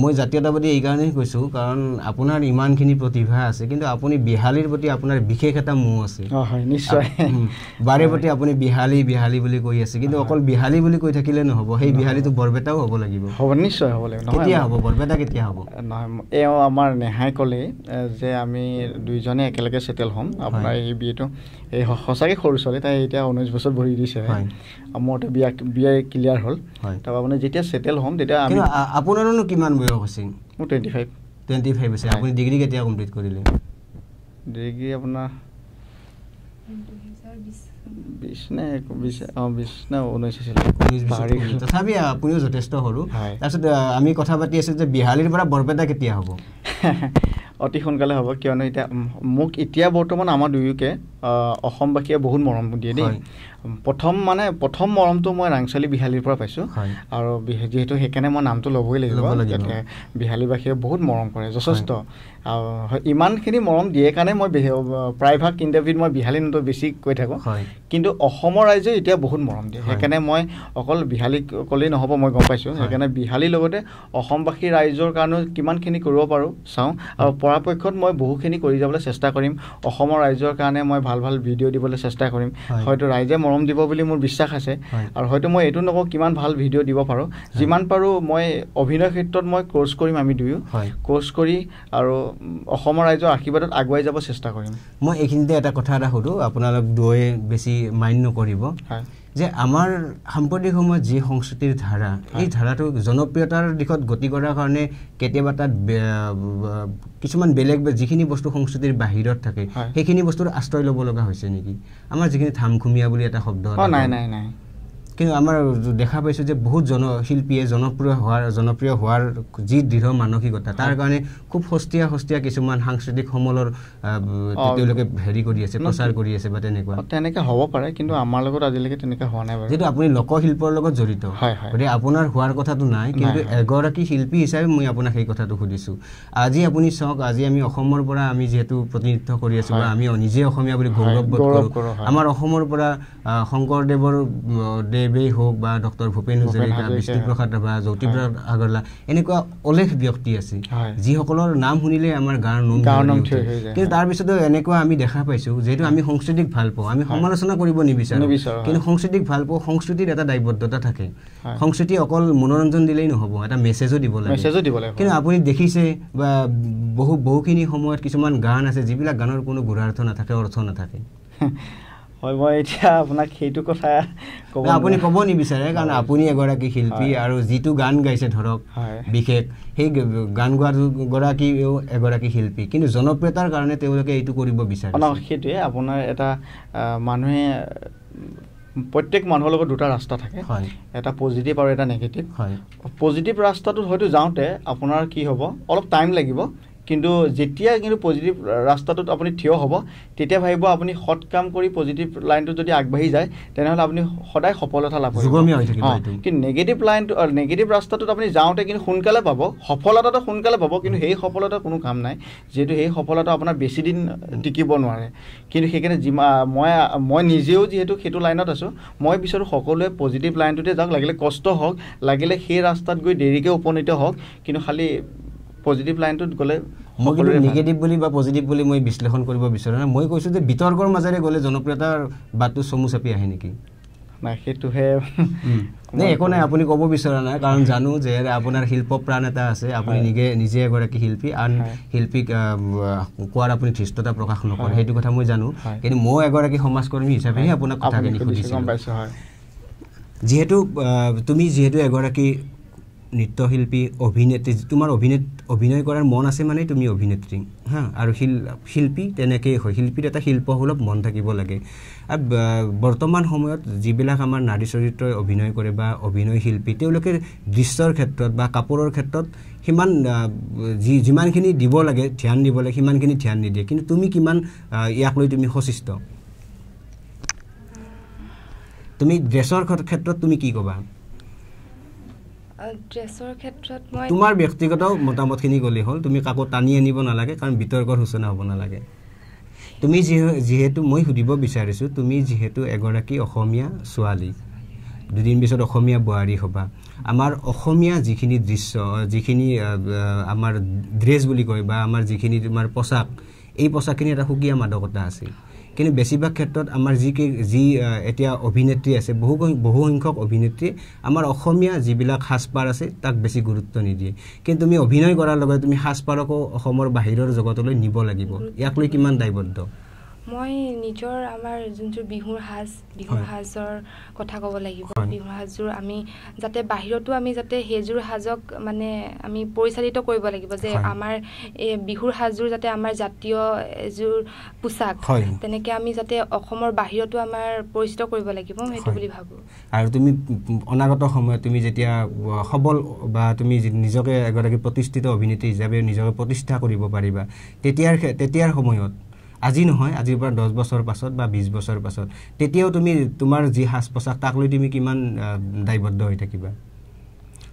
মই জাতীয়তাবাদী এইকাৰণেই কৈছোঁ কাৰণ আপোনাৰ ইমানখিনি প্ৰতিভা আছে কিন্তু আপুনি বিহালীৰ প্ৰতি আপোনাৰ বিশেষ এটা মোহ আছে বাৰে প্ৰতি আপুনি বিহালী বিহালী বুলি কৈ আছে কিন্তু অকল বিহালী বুলি কৈ থাকিলে নহ'ব সেই বিহালীটো বৰপেটাও হ'ব লাগিব হ'ব নিশ্চয় হ'ব লাগিব কেতিয়া হ'ব বৰপেটা কেতিয়া হ'ব নহয় এওঁ আমাৰ নেহাই ক'লেই যে আমি দুইজনে একেলগে ছেটেল হ'ম আপোনাৰ এই বিয়েটো এই সঁচাকৈ সৰু ছোৱালী তাই এতিয়া ঊনৈছ বছৰ ভৰি দিছে মোৰতো বিয়া বিয়া ক্লিয়াৰ হ'ল তাৰপৰা মানে যেতিয়া ছেটেল হ'ম তেতিয়া আমি আপোনাৰনো কিমান বয়স আছিল মোৰ টুৱেণ্টি ফাইভ টুৱেণ্টি ফাইভ আছে আপুনি ডিগ্ৰী কেতিয়া কমপ্লিট কৰিলে ডিগ্ৰী আপোনাৰ তথাপি আপুনিও যথেষ্ট সৰু তাৰপিছত আমি কথা পাতি আছোঁ যে বিহালীৰ পৰা বৰপেটা কেতিয়া হ'ব অতি সোনকালে হ'ব কিয়নো এতিয়া মোক এতিয়া বৰ্তমান আমাৰ দুয়োকে অসমবাসীয়ে বহুত মৰম দিয়ে দেই প্ৰথম মানে প্ৰথম মৰমটো মই ৰাংচালী বিহালীৰ পৰা পাইছোঁ আৰু যিহেতু সেইকাৰণে মই নামটো ল'বই লাগিব বিহালীবাসীয়ে বহুত মৰম কৰে যথেষ্ট আৰু ইমানখিনি মৰম দিয়ে কাৰণে মই প্ৰায়ভাগ ইণ্টাৰভিউত মই বিহালী নামটো বেছি কৈ থাকোঁ কিন্তু অসমৰ ৰাইজে এতিয়া বহুত মৰম দিয়ে সেইকাৰণে মই অকল বিহালী ক'লেই নহ'ব মই গম পাইছোঁ সেইকাৰণে বিহালীৰ লগতে অসমবাসী ৰাইজৰ কাৰণেও কিমানখিনি কৰিব পাৰোঁ চাওঁ আৰু পৰাপক্ষত মই বহুখিনি কৰি যাবলৈ চেষ্টা কৰিম অসমৰ ৰাইজৰ কাৰণে মই ভাল ভাল ভাল ভিডিঅ' দিবলৈ চেষ্টা কৰিম হয়তো ৰাইজে মৰম দিব বুলি মোৰ বিশ্বাস আছে আৰু হয়তো মই এইটো নকওঁ কিমান ভাল ভিডিঅ' দিব পাৰোঁ যিমান পাৰোঁ মই অভিনয় ক্ষেত্ৰত মই কৰ্চ কৰিম আমি দুয়ো কৰ্চ কৰি আৰু অসমৰ ৰাইজৰ আশীৰ্বাদত আগুৱাই যাব চেষ্টা কৰিম মই এইখিনিতে এটা কথা এটা সোধোঁ আপোনালোক দুয়ে বেছি মান্য কৰিব হয় যে আমাৰ সাম্প্ৰতিক সময়ত যি সংস্কৃতিৰ ধাৰা এই ধাৰাটো জনপ্ৰিয়তাৰ দিশত গতি কৰাৰ কাৰণে কেতিয়াবা তাত কিছুমান বেলেগ যিখিনি বস্তু সংস্কৃতিৰ বাহিৰত থাকে সেইখিনি বস্তুৰ আশ্ৰয় ল'ব লগা হৈছে নেকি আমাৰ যিখিনি থামখুমীয়া বুলি এটা শব্দ কিন্তু আমাৰ দেখা পাইছোঁ যে বহুত জন শিল্পীয়ে জনপ্ৰিয় হোৱাৰ জনপ্ৰিয় হোৱাৰ যি দৃঢ় মানসিকতা তাৰ কাৰণে খুব সস্তীয়া সস্তীয়া কিছুমান সাংস্কৃতিক সমলৰ তেওঁলোকে হেৰি কৰি আছে প্ৰচাৰ কৰি আছে বা তেনেকুৱা তেনেকে হ'ব পাৰে কিন্তু আমাৰ লগত আজিলৈকে তেনেকে হোৱা নাই যিহেতু আপুনি লোকশিল্পৰ লগত জড়িত গতিকে আপোনাৰ হোৱাৰ কথাটো নাই কিন্তু এগৰাকী শিল্পী হিচাপে মই আপোনাক সেই কথাটো সুধিছোঁ আজি আপুনি চাওক আজি আমি অসমৰ পৰা আমি যিহেতু প্ৰতিনিধিত্ব কৰি আছোঁ বা আমি নিজে অসমীয়া বুলি গৌৰৱ কৰোঁ আমাৰ অসমৰ পৰা শংকৰদেৱৰ দেৱেই হওক বা ডক্টৰ ভূপেন হাজৰিকা বিষ্ণুপ্ৰসাদ ৰাভা জ্যোতিপ্ৰসাদ আগৰৱালা এনেকুৱা অলেখ ব্যক্তি আছে যিসকলৰ নাম শুনিলে আমাৰ গাঁৱৰ নম কিন্তু তাৰপিছতো এনেকুৱা আমি দেখা পাইছোঁ যিহেতু আমি সংস্কৃতিক ভাল পাওঁ আমি সমালোচনা কৰিব নিবিচাৰোঁ কিন্তু সংস্কৃতিক ভাল পাওঁ সংস্কৃতিৰ এটা দায়বদ্ধতা থাকে সংস্কৃতি অকল মনোৰঞ্জন দিলেই নহ'ব এটা মেছেজো দিব লাগে কিন্তু আপুনি দেখিছে বা বহু বহুখিনি সময়ত কিছুমান গান আছে যিবিলাক গানৰ কোনো গুৰাৰ্থ নাথাকে অৰ্থ নাথাকে হয় মই এতিয়া আপোনাক সেইটো কথা ক'ব আপুনি ক'ব নিবিচাৰে কাৰণ আপুনি এগৰাকী শিল্পী আৰু যিটো গান গাইছে ধৰক বিশেষ সেই গান গোৱাগৰাকীও এগৰাকী শিল্পী কিন্তু জনপ্ৰিয়তাৰ কাৰণে তেওঁলোকে এইটো কৰিব বিচাৰে নহয় সেইটোৱে আপোনাৰ এটা মানুহে প্ৰত্যেক মানুহৰ লগত দুটা ৰাস্তা থাকে এটা পজিটিভ আৰু এটা নিগেটিভ হয় পজিটিভ ৰাস্তাটোত হয়তো যাওঁতে আপোনাৰ কি হ'ব অলপ টাইম লাগিব কিন্তু যেতিয়া কিন্তু পজিটিভ ৰাস্তাটোত আপুনি থিয় হ'ব তেতিয়া ভাবিব আপুনি সৎ কাম কৰি পজিটিভ লাইনটোত যদি আগবাঢ়ি যায় তেনেহ'লে আপুনি সদায় সফলতা লাভ কৰিব কিন্তু নেগেটিভ লাইনটো নেগেটিভ ৰাস্তাটোত আপুনি যাওঁতে কিন্তু সোনকালে পাব সফলতাটো সোনকালে পাব কিন্তু সেই সফলতাৰ কোনো কাম নাই যিহেতু সেই সফলতা আপোনাৰ বেছিদিন টিকিব নোৱাৰে কিন্তু সেইকাৰণে যি মই মই নিজেও যিহেতু সেইটো লাইনত আছোঁ মই বিচাৰোঁ সকলোৱে পজিটিভ লাইনটোতে যাওক লাগিলে কষ্ট হওক লাগিলে সেই ৰাস্তাত গৈ দেৰিকৈ উপনীত হওক কিন্তু খালী পজিটিভ লাইনটোত গ'লে মই কিন্তু নিগেটিভ বুলি বা পজিটিভ বুলি মই বিশ্লেষণ কৰিব বিচাৰোঁ নে মই কৈছোঁ যে বিতৰ্কৰ মাজেৰে গ'লে জনপ্ৰিয়তাৰ বাটটো চমু চাপি আহে নেকি নাই সেইটোহে নাই একো নাই আপুনি ক'ব বিচৰা নাই কাৰণ জানো যে আপোনাৰ শিল্প প্ৰাণ এটা আছে আপুনি নিজে নিজে এগৰাকী শিল্পী আন শিল্পীক কোৱাৰ আপুনি ধৃষ্টতা প্ৰকাশ নকৰে সেইটো কথা মই জানো কিন্তু মই এগৰাকী সমাজকৰ্মী হিচাপেহে আপোনাক কথাখিনি সুধিছোঁ যিহেতু তুমি যিহেতু এগৰাকী নৃত্যশিল্পী অভিনেত্ৰী তোমাৰ অভিনেত অভিনয় কৰাৰ মন আছে মানে তুমি অভিনেত্ৰী হা আৰু শিল শিল্পী তেনেকেই হয় শিল্পীৰ এটা শিল্পসুলভ মন থাকিব লাগে আৰু বৰ্তমান সময়ত যিবিলাক আমাৰ নাৰী চৰিত্ৰই অভিনয় কৰে বা অভিনয় শিল্পী তেওঁলোকে দৃশ্যৰ ক্ষেত্ৰত বা কাপোৰৰ ক্ষেত্ৰত সিমান যি যিমানখিনি দিব লাগে ধ্যান দিব লাগে সিমানখিনি ধ্যান নিদিয়ে কিন্তু তুমি কিমান ইয়াক লৈ তুমি সচিষ্ট তুমি ড্ৰেছৰ ক্ষেত্ৰত তুমি কি ক'বা তোমাৰ ব্যক্তিগত মতামতখিনি গ'লেই হ'ল তুমি কাকো টানি আনিব নালাগে কাৰণ বিতৰ্কৰ সূচনা হ'ব নালাগে তুমি যি যিহেতু মই সুধিব বিচাৰিছোঁ তুমি যিহেতু এগৰাকী অসমীয়া ছোৱালী দুদিন পিছত অসমীয়া বোৱাৰী হ'বা আমাৰ অসমীয়া যিখিনি দৃশ্য যিখিনি আমাৰ ড্ৰেছ বুলি কয় বা আমাৰ যিখিনি তোমাৰ পোচাক এই পোচাকখিনি এটা সুকীয়া মাদকতা আছিল কিন্তু বেছিভাগ ক্ষেত্ৰত আমাৰ যি যি এতিয়া অভিনেত্ৰী আছে বহু বহুসংখ্যক অভিনেত্ৰী আমাৰ অসমীয়া যিবিলাক সাজপাৰ আছে তাক বেছি গুৰুত্ব নিদিয়ে কিন্তু তুমি অভিনয় কৰাৰ লগে তুমি সাজপাৰকো অসমৰ বাহিৰৰ জগতলৈ নিব লাগিব ইয়াক লৈ কিমান দায়বদ্ধ মই নিজৰ আমাৰ যোনযোৰ বিহুৰ সাজ বিহুৰ সাজৰ কথা ক'ব লাগিব বিহুৰ সাজযোৰ আমি যাতে বাহিৰতো আমি যাতে সেইযোৰ সাজক মানে আমি পৰিচালিত কৰিব লাগিব যে আমাৰ এই বিহুৰ সাজযোৰ যাতে আমাৰ জাতীয় এযোৰ পোচাক হয় তেনেকৈ আমি যাতে অসমৰ বাহিৰতো আমাৰ পৰিচিত কৰিব লাগিব সেইটো বুলি ভাবোঁ আৰু তুমি অনাগত সময়ত তুমি যেতিয়া সবল বা তুমি নিজকে এগৰাকী প্ৰতিষ্ঠিত অভিনেত্ৰী হিচাপে নিজকে প্ৰতিষ্ঠা কৰিব পাৰিবা তেতিয়াৰ তেতিয়াৰ সময়ত আজি নহয় আজিৰ পৰা দহ বছৰ পাছত বা বিছ বছৰ পাছত তেতিয়াও তুমি তোমাৰ যি সাজ পোছাক তাক লৈ তুমি কিমান দায়বদ্ধ হৈ থাকিবা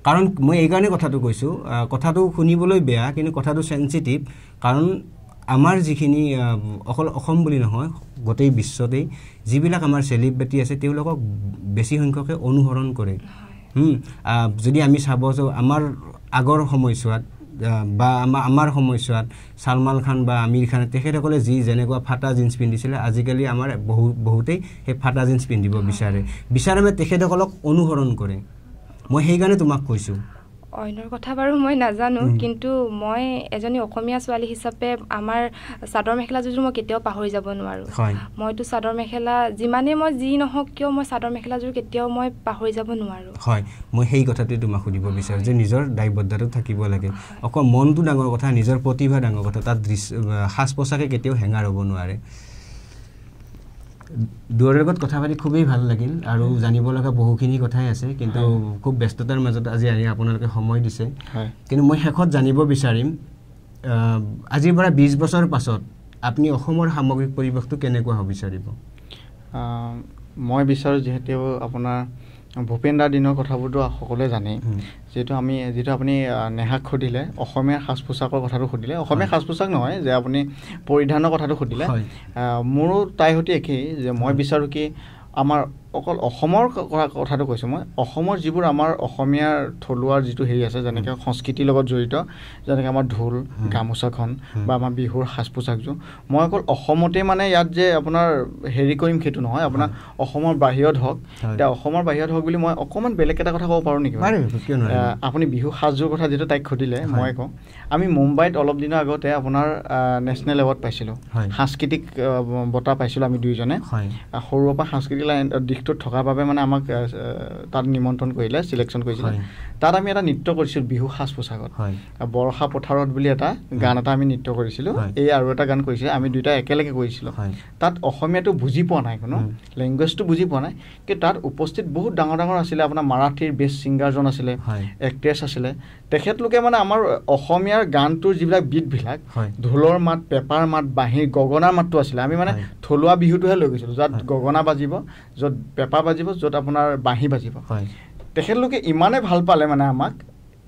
কাৰণ মই এইকাৰণে কথাটো কৈছোঁ কথাটো শুনিবলৈ বেয়া কিন্তু কথাটো চেঞ্চিটিভ কাৰণ আমাৰ যিখিনি অকল অসম বুলি নহয় গোটেই বিশ্বতেই যিবিলাক আমাৰ চেলিব্ৰেটি আছে তেওঁলোকক বেছি সংখ্যকে অনুসৰণ কৰে যদি আমি চাব যাওঁ আমাৰ আগৰ সময়ছোৱাত বা আমাৰ আমাৰ সময়ছোৱাত চালমান খান বা আমিৰ খান তেখেতসকলে যি যেনেকুৱা ফাটা জিন্স পিন্ধিছিলে আজিকালি আমাৰ বহু বহুতেই সেই ফাটা জিন্স পিন্ধিব বিচাৰে বিচাৰে মানে তেখেতসকলক অনুসৰণ কৰে মই সেইকাৰণে তোমাক কৈছোঁ অইনৰ কথা বাৰু মই নাজানো কিন্তু মই এজনী অসমীয়া ছোৱালী হিচাপে আমাৰ চাদৰ মেখেলা যোৰ মই কেতিয়াও পাহৰি যাব নোৱাৰোঁ মইতো চাদৰ মেখেলা যিমানেই মই যি নহওক কিয় মই চাদৰ মেখেলা যোৰ কেতিয়াও মই পাহৰি যাব নোৱাৰোঁ হয় মই সেই কথাটোৱে তোমাক সুধিব বিচাৰোঁ যে নিজৰ দায়বদ্ধতাটো থাকিব লাগে অকল মনটো ডাঙৰ কথা নিজৰ প্ৰতিভা ডাঙৰ কথা তাত দৃশ্য সাজ পোছাকে কেতিয়াও হেঙাৰ হ'ব নোৱাৰে দূৰৰ লগত কথা পাতি খুবেই ভাল লাগিল আৰু জানিব লগা বহুখিনি কথাই আছে কিন্তু খুব ব্যস্ততাৰ মাজত আজি আহি আপোনালোকে সময় দিছে কিন্তু মই শেষত জানিব বিচাৰিম আজিৰ পৰা বিছ বছৰ পাছত আপুনি অসমৰ সামগ্ৰিক পৰিৱেশটো কেনেকুৱা হ'ব বিচাৰিব মই বিচাৰোঁ যিহেতু আপোনাৰ ভূপেন দাৰ দিনৰ কথাবোৰতো সকলোৱে জানেই যিহেতু আমি যিটো আপুনি নেহাক সুধিলে অসমীয়া সাজ পোছাকৰ কথাটো সুধিলে অসমীয়া সাজ পোছাক নহয় যে আপুনি পৰিধানৰ কথাটো সুধিলে মোৰো তাইৰ সৈতে একেই যে মই বিচাৰোঁ কি আমাৰ অকল অসমৰ কথাটো কৈছোঁ মই অসমৰ যিবোৰ আমাৰ অসমীয়াৰ থলুৱাৰ যিটো হেৰি আছে যেনেকৈ সংস্কৃতিৰ লগত জড়িত যেনেকৈ আমাৰ ঢোল গামোচাখন বা আমাৰ বিহুৰ সাজ পোছাকযোৰ মই অকল অসমতেই মানে ইয়াত যে আপোনাৰ হেৰি কৰিম সেইটো নহয় আপোনাৰ অসমৰ বাহিৰত হওক এতিয়া অসমৰ বাহিৰত হওক বুলি মই অকণমান বেলেগ এটা কথা ক'ব পাৰোঁ নেকি আপুনি বিহু সাজযোৰ কথা যিটো তাইক সুধিলে মই কওঁ আমি মুম্বাইত অলপ দিনৰ আগতে আপোনাৰ নেশ্যনেল এৱাৰ্ড পাইছিলোঁ সাংস্কৃতিক বঁটা পাইছিলোঁ আমি দুয়োজনে সৰুৰ পৰা সাংস্কৃতিক লাইন বিষটো থকাৰ বাবে মানে আমাক তাত নিমন্ত্ৰণ কৰিলে চিলেকশ্যন কৰিছিলে তাত আমি এটা নৃত্য কৰিছিলোঁ বিহু সাজ পোছাকত বৰষা পথাৰত বুলি এটা গান এটা আমি নৃত্য কৰিছিলোঁ এই আৰু এটা গান কৰিছিলে আমি দুয়োটা একেলগে কৰিছিলোঁ তাত অসমীয়াটো বুজি পোৱা নাই কোনো লেংগুৱেজটো বুজি পোৱা নাই কিন্তু তাত উপস্থিত বহুত ডাঙৰ ডাঙৰ আছিলে আপোনাৰ মাৰাঠীৰ বেষ্ট ছিংগাৰজন আছিলে এক্ট্ৰেছ আছিলে তেখেতলোকে মানে আমাৰ অসমীয়াৰ গানটোৰ যিবিলাক বিধবিলাক ঢোলৰ মাত পেপাৰ মাত বাঁহীৰ গগনাৰ মাতটো আছিলে আমি মানে থলুৱা বিহুটোহে লৈ গৈছিলোঁ যাত গগনা বাজিব য'ত পেঁপা বাজিব য'ত আপোনাৰ বাঁহী বাজিব তেখেতলোকে ইমানেই ভাল পালে মানে আমাক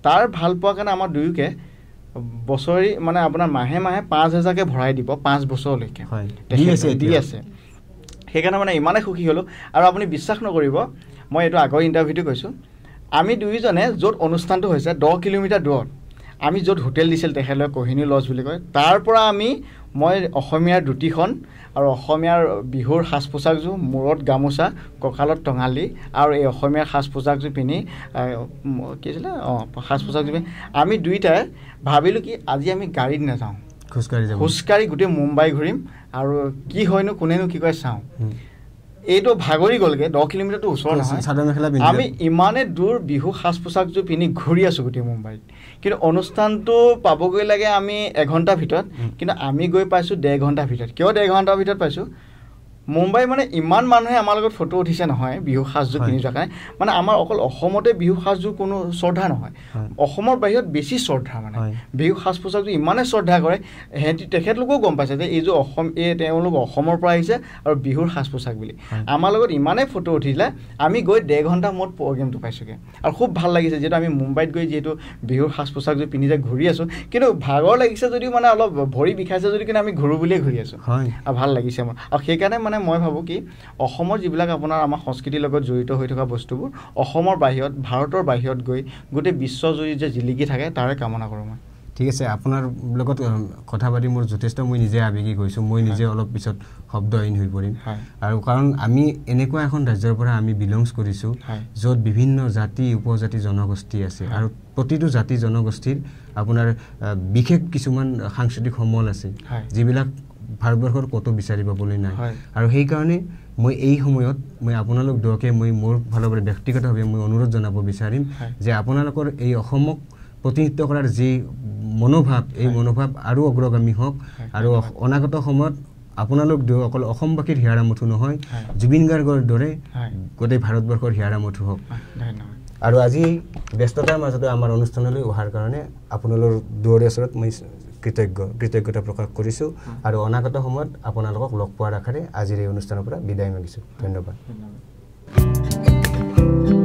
তাৰ ভাল পোৱাৰ কাৰণে আমাৰ দুয়োকে বছৰি মানে আপোনাৰ মাহে মাহে পাঁচ হেজাৰকৈ ভৰাই দিব পাঁচ বছৰলৈকে দি আছে সেইকাৰণে মানে ইমানেই সুখী হ'লোঁ আৰু আপুনি বিশ্বাস নকৰিব মই এইটো আগৰ ইণ্টাৰভিউটো কৈছোঁ আমি দুয়োজনে য'ত অনুষ্ঠানটো হৈছে দহ কিলোমিটাৰ দূৰত আমি য'ত হোটেল দিছিল তেখেতলোকে কহিনী লজ বুলি কয় তাৰ পৰা আমি মই অসমীয়াৰ দুটিখন আৰু অসমীয়াৰ বিহুৰ সাজ পোছাকযোৰ মূৰত গামোচা কঁকালত টঙালি আৰু এই অসমীয়াৰ সাজ পোছাকযোৰ পিন্ধি কি আছিলে অঁ সাজ পোছাকযোৰ পিন্ধি আমি দুয়োটাই ভাবিলোঁ কি আজি আমি গাড়ীত নাযাওঁ খোজকাঢ়ি খোজকাঢ়ি গোটেই মুম্বাই ঘূৰিম আৰু কি হয়নো কোনেনো কি কয় চাওঁ এইটো ভাগৰি গলগে দহ কিলোমিটাৰটো ওচৰ নহয় আমি ইমানেই দূৰ বিহু সাজ পোছাকযোৰ পিন্ধি ঘূৰি আছোঁ গোটেই মুম্বাইত কিন্তু অনুষ্ঠানটো পাবগৈ লাগে আমি এঘণ্টাৰ ভিতৰত কিন্তু আমি গৈ পাইছোঁ ডেৰ ঘণ্টাৰ ভিতৰত কিয় ডেৰ ঘণ্টাৰ ভিতৰত পাইছোঁ মুম্বাই মানে ইমান মানুহে আমাৰ লগত ফটো উঠিছে নহয় বিহু সাজযোৰ কিনি যোৱাৰ কাৰণে মানে আমাৰ অকল অসমতে বিহু সাজযোৰ কোনো শ্ৰদ্ধা নহয় অসমৰ বাহিৰত বেছি শ্ৰদ্ধা মানে বিহু সাজ পোছাকযোৰ ইমানেই শ্ৰদ্ধা কৰে সিহঁতি তেখেতলোকেও গম পাইছে যে এইযোৰ অসম এই তেওঁলোক অসমৰ পৰা আহিছে আৰু বিহুৰ সাজ পোছাক বুলি আমাৰ লগত ইমানেই ফটো উঠিলে আমি গৈ ডেৰ ঘণ্টা মূৰত প্ৰগ্ৰেমটো পাইছোঁগৈ আৰু খুব ভাল লাগিছে যিহেতু আমি মুম্বাইত গৈ যিহেতু বিহুৰ সাজ পোছাকযোৰ পিন্ধি যায় ঘূৰি আছোঁ কিন্তু ভাগৰ লাগিছে যদিও মানে অলপ ভৰি বিষাইছে যদি কিন্তু আমি ঘূৰোঁ বুলিয়ে ঘূৰি আছোঁ আৰু ভাল লাগিছে মোৰ আৰু সেইকাৰণে মানে মানে মই ভাবোঁ কি অসমৰ যিবিলাক আপোনাৰ আমাৰ সংস্কৃতিৰ লগত জড়িত হৈ থকা বস্তুবোৰ অসমৰ বাহিৰত ভাৰতৰ বাহিৰত গৈ গোটেই বিশ্বজুৰি যে জিলিকি থাকে তাৰে কামনা কৰোঁ মই ঠিক আছে আপোনাৰ লগত কথা পাতি মোৰ যথেষ্ট মই নিজে আৱেগিক হৈছোঁ মই নিজে অলপ পিছত শব্দহীন হৈ পৰিম আৰু কাৰণ আমি এনেকুৱা এখন ৰাজ্যৰ পৰা আমি বিলংছ কৰিছোঁ য'ত বিভিন্ন জাতি উপজাতি জনগোষ্ঠী আছে আৰু প্ৰতিটো জাতি জনগোষ্ঠীৰ আপোনাৰ বিশেষ কিছুমান সাংস্কৃতিক সমল আছে যিবিলাক ভাৰতবৰ্ষৰ ক'তো বিচাৰি পাবলৈ নাই আৰু সেইকাৰণে মই এই সময়ত মই আপোনালোক দুয়োকে মই মোৰ ফালৰ পৰা ব্যক্তিগতভাৱে মই অনুৰোধ জনাব বিচাৰিম যে আপোনালোকৰ এই অসমক প্ৰতিনিধিত্ব কৰাৰ যি মনোভাৱ এই মনোভাৱ আৰু অগ্ৰগামী হওক আৰু অনাগত সময়ত আপোনালোক দুয়ো অকল অসমবাসীৰ হিয়াৰা মঠু নহয় জুবিন গাৰ্গৰ দৰে গোটেই ভাৰতবৰ্ষৰ হিয়াৰা মঠু হওক আৰু আজি ব্যস্ততাৰ মাজতে আমাৰ অনুষ্ঠানলৈ অহাৰ কাৰণে আপোনালোকৰ দুয়োৰে ওচৰত মই কৃতজ্ঞ কৃতজ্ঞতা প্ৰকাশ কৰিছোঁ আৰু অনাগত সময়ত আপোনালোকক লগ পোৱাৰ আশাৰে আজিৰ এই অনুষ্ঠানৰ পৰা বিদায় মাগিছোঁ ধন্যবাদ